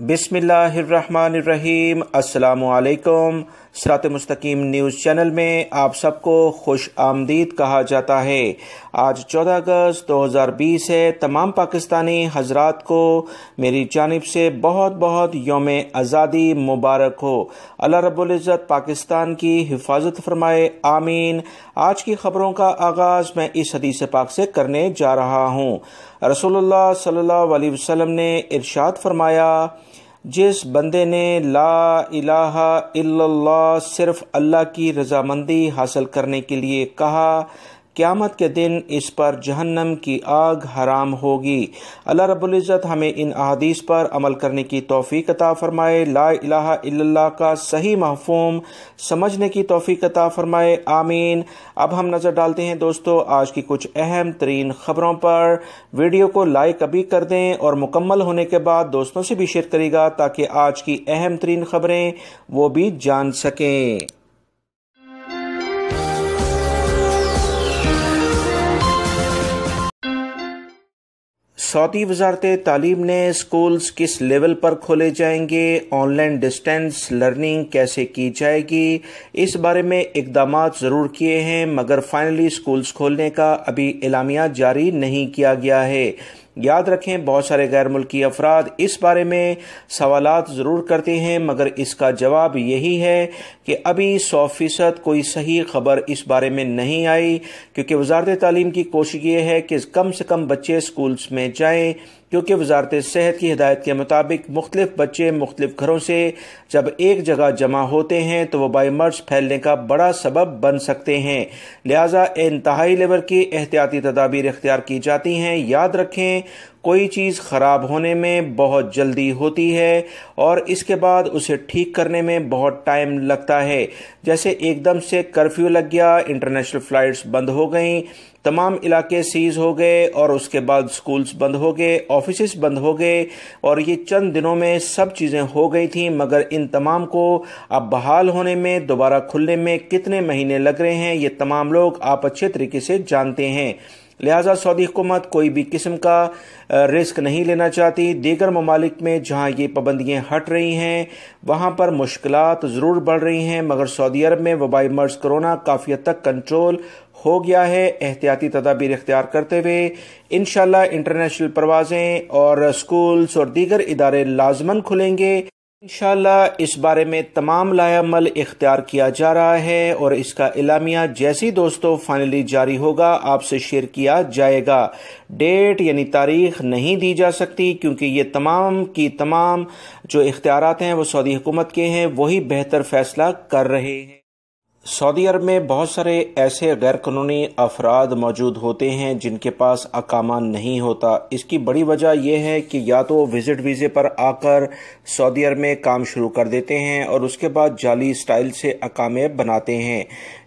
बिसमीम् अल्लाम सरात मुस्तकीम news channel में आप सबको खुश आमदीद कहा जाता है आज 14 अगस्त 2020 है तमाम पाकिस्तानी हजरात को मेरी जानब से बहुत बहुत योम आज़ादी मुबारक हो अल्लाह रब्ज़त पाकिस्तान की हिफाजत फरमाए आमीन आज की खबरों का आगाज़ मैं इस हदीस पाक से करने जा रहा हूँ रसोल्ला सल्ला वसम ने इरशाद फरमाया जिस बंदे ने ला इलाहा इल्लल्लाह सिर्फ अल्लाह की रजामंदी हासिल करने के लिए कहा क़्यामत के दिन इस पर जहन्नम की आग हराम होगी अल्लाह रबुल्जत हमें इन अहादीस पर अमल करने की तोफ़ी अता फ़रमाए ला इला का सही महफूम समझने की तोफ़ी अता फ़रमाए आमीन अब हम नज़र डालते हैं दोस्तों आज की कुछ अहम तरीन ख़बरों पर वीडियो को लाइक अभी कर दें और मुकम्मल होने के बाद दोस्तों से भी शेयर करेगा ताकि आज की अहम तरीन ख़बरें वो भी जान सकें सऊदी वजारत तालीम ने स्कूल्स किस लेवल पर खोले जाएंगे ऑनलाइन डिस्टेंस लर्निंग कैसे की जाएगी इस बारे में इकदाम ज़रूर किए हैं मगर फाइनली स्कूल्स खोलने का अभी एलामिया जारी नहीं किया गया है याद रखें बहुत सारे गैर मुल्की अफराद इस बारे में सवाल ज़रूर करते हैं मगर इसका जवाब यही है कि अभी सौ फ़ीसद कोई सही खबर इस बारे में नहीं आई क्योंकि वजारत तालीम की कोशिश ये है कि कम से कम बच्चे स्कूल्स में जाए क्योंकि वजारत सेहत की हिदायत के मुताबिक मुख्तलिफ बच्चे मुख्तलिफ घरों से जब एक जगह जमा होते हैं तो वह बाईमर्ज फैलने का बड़ा सबब बन सकते हैं लिहाजा इंतहाई लेवल की एहतियाती तदाबीर अख्तियार की जाती हैं याद रखें कोई चीज़ ख़राब होने में बहुत जल्दी होती है और इसके बाद उसे ठीक करने में बहुत टाइम लगता है जैसे एकदम से कर्फ्यू लग गया इंटरनेशनल फ़्लाइट्स बंद हो गई तमाम इलाके सीज हो गए और उसके बाद स्कूल्स बंद हो गए ऑफिस बंद हो गए और ये चंद दिनों में सब चीज़ें हो गई थी मगर इन तमाम को अब बहाल होने में दोबारा खुलने में कितने महीने लग रहे हैं ये तमाम लोग आप अच्छे तरीके से जानते हैं लिहाजा सऊदी हुकूमत कोई भी किस्म का रिस्क नहीं लेना चाहती दीगर ममालिक में जहाँ ये पाबंदियाँ हट रही हैं वहाँ पर मुश्किल ज़रूर बढ़ रही हैं मगर सऊदी अरब में वबाई मर्ज कोरोना काफ़ी हद तक कंट्रोल हो गया है एहतियाती तदाबीर इख्तियार करते हुए इन इंटरनेशनल परवाज़ें और स्कूल्स और दीगर इदारे लाजमन खुलेंगे इंशाल्लाह इस बारे में तमाम लायामल इख्तियार किया जा रहा है और इसका इलामिया जैसी दोस्तों फाइनली जारी होगा आपसे शेयर किया जाएगा डेट यानी तारीख नहीं दी जा सकती क्योंकि ये तमाम की तमाम जो इख्तियारत हैं वो सऊदी हुकूमत के हैं वही बेहतर फैसला कर रहे हैं सऊदी अरब में बहुत सारे ऐसे गैर कानूनी अफराद मौजूद होते हैं जिनके पास अकामा नहीं होता इसकी बड़ी वजह यह है कि या तो विज़िट वीज़े पर आकर सऊदी अरब में काम शुरू कर देते हैं और उसके बाद जाली स्टाइल से अकामे बनाते हैं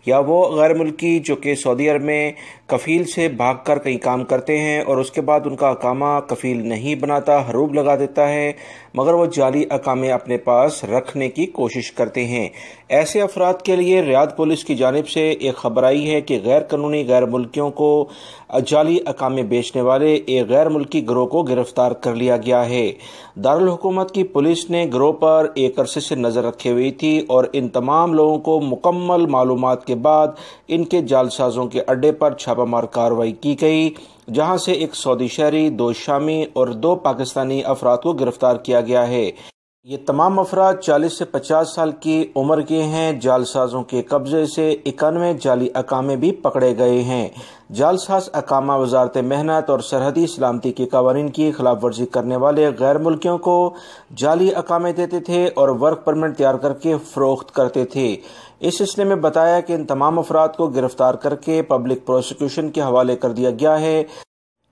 या वो गैर मुल्की जो कि सऊदी अरब में कफ़ील से भाग कर कहीं काम करते हैं और उसके बाद उनका अकामा कफ़ील नहीं बनाता हरूब लगा देता है मगर वो जाली अकामे अपने पास रखने की कोशिश करते हैं ऐसे अफराद के लिए रियाद पुलिस की जानब से एक खबर आई है कि गैर कानूनी गैर मुल्कियों को जाली अकामे बेचने वाले एक गैर मुल्की ग्रोह को गिरफ्तार कर लिया गया है दारकूमत की पुलिस ने ग्रोह पर एक अरसे से नज़र रखी हुई थी और इन तमाम लोगों को मुकम्मल मालूम के बाद इनके जालसाजों के अड्डे पर छापामार कार्रवाई की गई जहां से एक सऊदी शहरी दो शामी और दो पाकिस्तानी अफराद को गिरफ्तार किया गया है ये तमाम अफराद 40 से 50 साल की उम्र के हैं जालसाजों के कब्जे से इक्यानवे जाली अकामे भी पकड़े गए हैं जालसाज अकामा वजारत मेहनत और सरहदी सलामती के कवानीन की खिलाफ वर्जी करने वाले गैर मुल्कियों को जाली अकामे देते थे और वर्क परमिट तैयार करके फरोख्त करते थे इस सिलसिले में बताया कि इन तमाम अफराद को गिरफ्तार करके पब्लिक प्रोसिक्यूशन के हवाले कर दिया गया है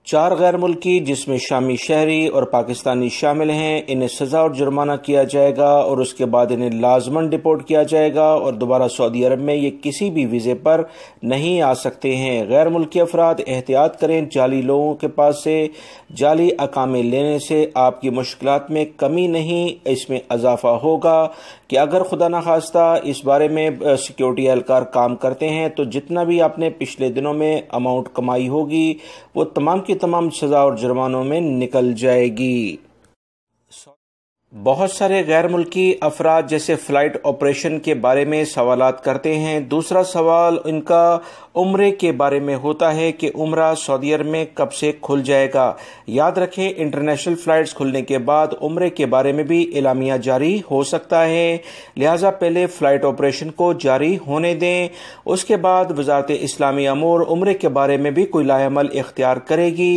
चार गैर मुल्की जिसमें शामी शहरी और पाकिस्तानी शामिल हैं इन्हें सजा और जुर्माना किया जाएगा और उसके बाद इन्हें लाजमन डिपोर्ट किया जाएगा और दोबारा सऊदी अरब में ये किसी भी वीज़े पर नहीं आ सकते हैं गैर मुल्की अफराद एहतियात करें जाली लोगों के पास से जाली अकामे लेने से आपकी मुश्किल में कमी नहीं इसमें इजाफा होगा कि अगर खुदा न खास्ता इस बारे में सिक्योरिटी एहलकार काम करते हैं तो जितना भी आपने पिछले दिनों में अमाउंट कमाई होगी वो तमाम की तमाम सजा और जुर्मानों में निकल जाएगी बहुत सारे गैर मुल्की अफराद जैसे फ़्लाइट ऑपरेशन के बारे में सवाल करते हैं दूसरा सवाल इनका उम्र के बारे में होता है कि उम्र सऊदी अरब में कब से खुल जाएगा याद रखें इंटरनेशनल फ़्लाइट्स खुलने के बाद उम्र के बारे में भी इलामिया जारी हो सकता है लिहाजा पहले फ़्लाइट ऑपरेशन को जारी होने दें उसके बाद वजारत इस्लामी अमूर उम्र के बारे में भी कोई लाल इख्तियार करेगी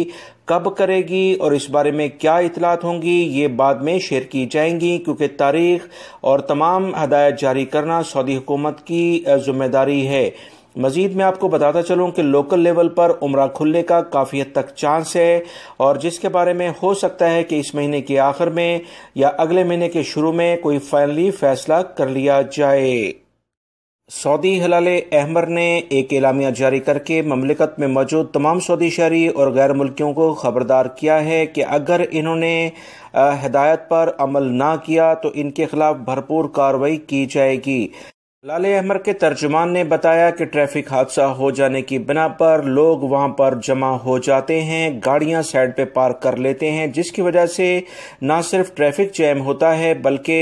कब करेगी और इस बारे में क्या इतलात होंगी ये बाद में शेयर की जाएंगी क्योंकि तारीख और तमाम हदायत जारी करना सऊदी हुकूमत की जिम्मेदारी है मजीद मैं आपको बताता चलूं कि लोकल लेवल पर उम्र खुलने का काफ़ी हद तक चांस है और जिसके बारे में हो सकता है कि इस महीने के आखिर में या अगले महीने के शुरू में कोई फाइनली फैसला कर लिया जाए सऊदी हलाल अहमर ने एक एलामिया जारी करके ममलिकत में मौजूद तमाम सऊदी शहरी और गैर मुल्कियों को खबरदार किया है कि अगर इन्होंने हदायत पर अमल ना किया तो इनके खिलाफ भरपूर कार्रवाई की जाएगी लाले अहमर के तर्जुमान ने बताया कि ट्रैफिक हादसा हो जाने की बिना पर लोग वहां पर जमा हो जाते हैं गाड़ियां साइड पे पार्क कर लेते हैं जिसकी वजह से ना सिर्फ ट्रैफिक जैम होता है बल्कि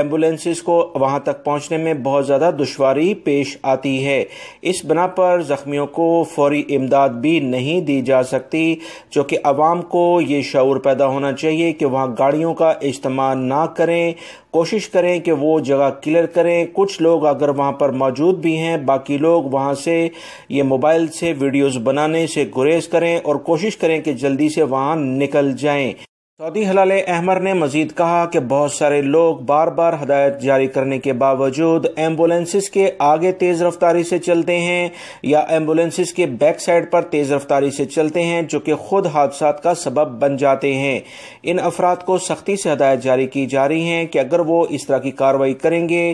एम्बुलेंसेस को वहां तक पहुंचने में बहुत ज़्यादा दुश्वारी पेश आती है इस बिना पर ज़ख्मियों को फौरी इमदाद भी नहीं दी जा सकती जो कि आवाम को ये शौर पैदा होना चाहिए कि वहां गाड़ियों का इस्तेमाल ना करें कोशिश करें कि वो जगह क्लियर करें कुछ लोग अगर वहाँ पर मौजूद भी हैं बाकी लोग वहाँ से ये मोबाइल से वीडियोस बनाने से गुरेज करें और कोशिश करें कि जल्दी से वहाँ निकल जाएं सऊदी हलाल अहमर ने मजीद कहा कि बहुत सारे लोग बार बार हदायत जारी करने के बावजूद एम्बुलेंसिस के आगे तेज़ रफ्तारी से चलते हैं या एम्बुलेंसिस के बैक साइड पर तेज़ रफ्तारी से चलते हैं जो कि खुद हादसा का सबब बन जाते हैं इन अफराद को सख्ती से हदायत जारी की जा रही है कि अगर वो इस तरह की कार्रवाई करेंगे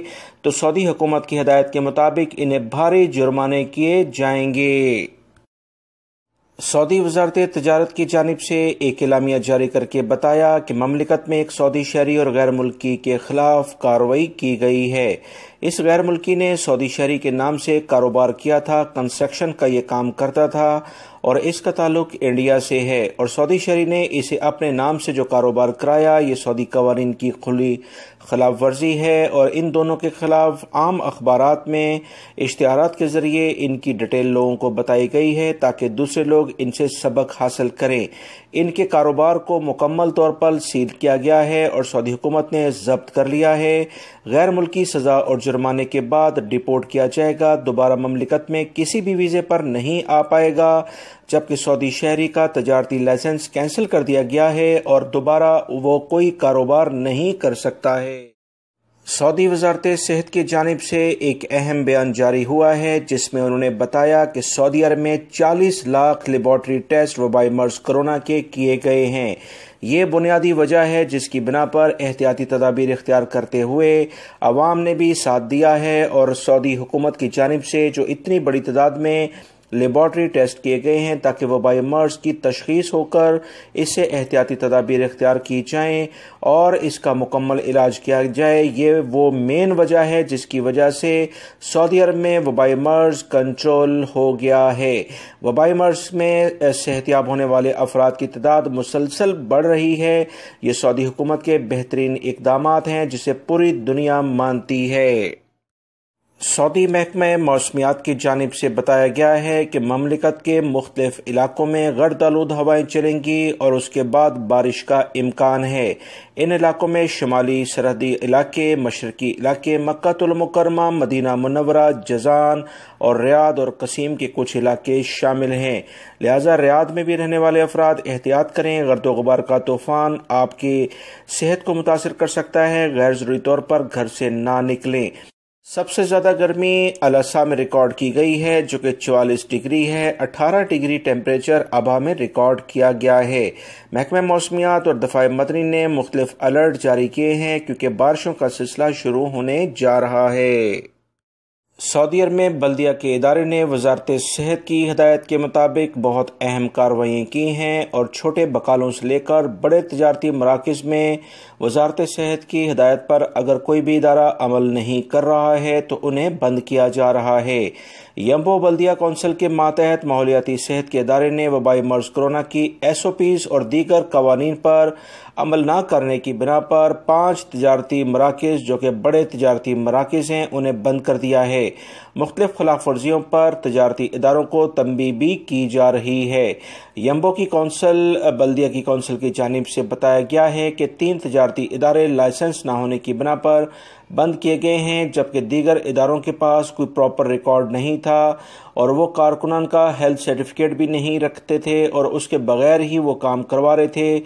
तो सऊदी हुकूमत की हदायत के मुताबिक इन्हें भारी जुर्माने किए जाएंगे सऊदी वजारत तजारत की जानब से एक इलामिया जारी करके बताया कि ममलिकत में एक सऊदी शहरी और गैर मुल्की के खिलाफ कार्रवाई की गई है इस गैर मुल्की ने सऊदी शहरी के नाम से कारोबार किया था कंस्ट्रक्शन का ये काम करता था और इसका ताल्लुक इंडिया से है और सऊदी शरी ने इसे अपने नाम से जो कारोबार कराया ये सऊदी कवानीन की खुली खिलाफ वर्जी है और इन दोनों के खिलाफ आम अखबार में इश्तहार के ज़रिए इनकी डिटेल लोगों को बताई गई है ताकि दूसरे लोग इनसे सबक हासिल करें इनके कारोबार को मुकम्मल तौर पर सील किया गया है और सऊदी हुकूमत ने जब्त कर लिया है गैर मुल्की सज़ा और जुर्माने के बाद डिपोर्ट किया जाएगा दोबारा ममलिकत में किसी भी वीज़े पर नहीं आ पाएगा जबकि सऊदी शहरी का तजारती लाइसेंस कैंसिल कर दिया गया है और दोबारा वो कोई कारोबार नहीं कर सकता है सऊदी वजारत सेहत की जानब से एक अहम बयान जारी हुआ है जिसमें उन्होंने बताया कि सऊदी अरब में 40 लाख लेबॉर्ट्री टेस्ट वबाई मर्ज कोरोना के किए गए हैं ये बुनियादी वजह है जिसकी बिना पर एहतियाती तदाबीर इख्तियार करते हुए अवाम ने भी साथ दिया है और सऊदी हुकूमत की जानब से जो इतनी बड़ी तादाद में लेबॉरटरी टेस्ट किए गए हैं ताकि वबाई मर्ज की तशखीस होकर इससे एहतियाती तदाबीर अख्तियार की जाए और इसका मुकम्मल इलाज किया जाए ये वो मेन वजह है जिसकी वजह से सऊदी अरब में वबाई मर्ज कंट्रोल हो गया है वबाई मर्ज में सेहतियाब होने वाले अफराद की तादाद मुसलसल बढ़ रही है ये सऊदी हुकूमत के बेहतरीन इकदाम हैं जिसे पूरी दुनिया मानती है सऊदी महकमे मौसमियात की जानब से बताया गया है कि ममलिकत के मुख्तफ इलाकों में गर्द आलूद हवाएं चलेंगी और उसके बाद बारिश का इम्कान है इन इलाकों में शुमाली सरहदी इलाके मशरकी इलाके मक्तुलमकरमा मदीना मुनवरा जजान और रियाद और कसीम के कुछ इलाके शामिल हैं लिहाजा रियाद में भी रहने वाले अफराद एहतियात करें गर्द गुबार का तूफ़ान आपकी सेहत को मुतासर कर सकता है गैर ज़रूरी तौर पर घर से ना निकलें सबसे ज़्यादा गर्मी अलासा में रिकॉर्ड की गई है जो कि 44 डिग्री है 18 डिग्री टेम्परेचर आबा में रिकॉर्ड किया गया है महकमा मौसमियात और दफाए मदनी ने मुख्तलिफ अलर्ट जारी किए हैं क्योंकि बारिशों का सिलसिला शुरू होने जा रहा है सऊदी अरब में बल्दिया के इदारे ने वजारत सेहत की हदायत के मुताबिक बहुत अहम कार्रवाइयाँ की हैं और छोटे बकालों से लेकर बड़े तजारती मराकज़ में वजारत सेहत की हदायत पर अगर कोई भी इदारा अमल नहीं कर रहा है तो उन्हें बंद किया जा रहा है यम्बो बल्दिया कौंसिल के मातहत माहौलियाती सेहत के इदारे ने वबाई मर्ज कोरोना की एस ओ पीज़ और दीगर कवानीन पर अमल ना करने की बिना पर पाँच तजारती मराकज़ जो कि बड़े तजारती मराकज़ हैं उन्हें बंद कर दिया है मुख्तलिफ खिलाफ वर्जियों पर तजारती इदारों को तंबी भी की जा रही है यम्बो की कौंसल बल्दिया की कौंसल की जानब से बताया गया है कि तीन तजारती इदारे लाइसेंस न होने की बिना पर बंद किए गए हैं जबकि दीगर इदारों के पास कोई प्रॉपर रिकॉर्ड नहीं था और वो कारकुनान का हेल्थ सर्टिफिकेट भी नहीं रखते थे और उसके बगैर ही वो काम करवा रहे थे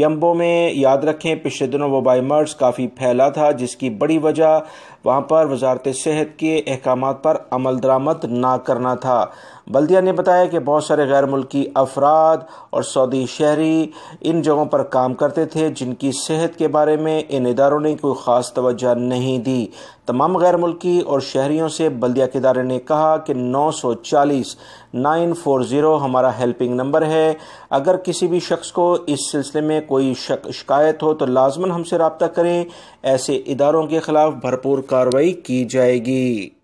यम्बो में याद रखें पिछले दिनों वबाई मर्ज काफ़ी फैला था जिसकी बड़ी वजह वहाँ पर वजारत सेहत के अहकाम पर अमल दरामद ना करना था बल्दिया ने बताया कि बहुत सारे गैर मुल्की अफराद और सऊदी शहरी इन जगहों पर काम करते थे जिनकी सेहत के बारे में इन इदारों ने कोई ख़ास तवज्जो नहीं दी तमाम गैर मुल्की और शहरीों से बल्दिया के इदारे ने कहा कि 940 940 हमारा हेल्पिंग नंबर है अगर किसी भी शख्स को इस सिलसिले में कोई शक, शिकायत हो तो लाजमन हमसे रबता करें ऐसे इदारों के खिलाफ भरपूर कार्रवाई की जाएगी